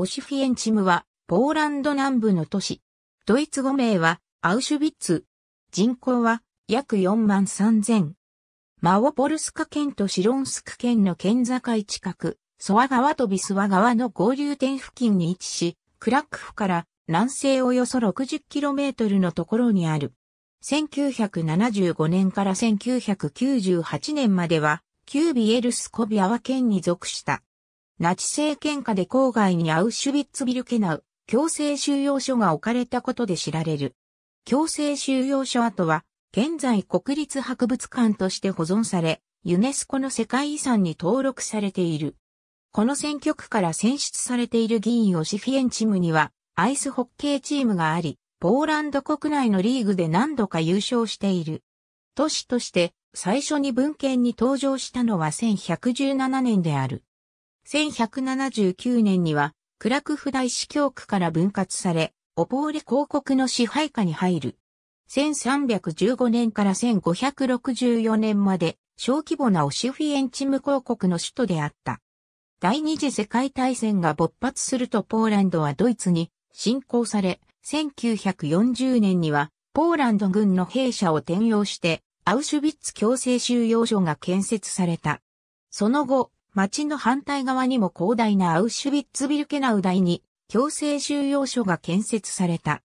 オシフィエンチムは、ポーランド南部の都市。ドイツ語名は、アウシュビッツ。人口は、約4万3000。マオポルスカ県とシロンスク県の県境近く、ソワ川とビスワ川の合流点付近に位置し、クラックフから南西およそ 60km のところにある。1975年から1998年までは、旧ビエルスコビアワ県に属した。ナチ政権下で郊外にアウシュビッツビルケナウ、強制収容所が置かれたことで知られる。強制収容所跡は、現在国立博物館として保存され、ユネスコの世界遺産に登録されている。この選挙区から選出されている議員オシフィエンチムには、アイスホッケーチームがあり、ポーランド国内のリーグで何度か優勝している。都市として最初に文献に登場したのは1117年である。1179年には、クラクフ大司教区から分割され、オポーレ公国の支配下に入る。1315年から1564年まで、小規模なオシフィエンチム公国の首都であった。第二次世界大戦が勃発するとポーランドはドイツに侵攻され、1940年にはポーランド軍の兵舎を転用して、アウシュビッツ強制収容所が建設された。その後、町の反対側にも広大なアウシュビッツビルケナウ大に強制収容所が建設された。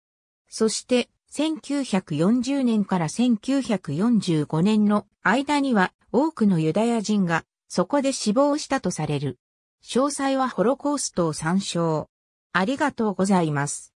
そして、1940年から1945年の間には多くのユダヤ人がそこで死亡したとされる。詳細はホロコーストを参照。ありがとうございます。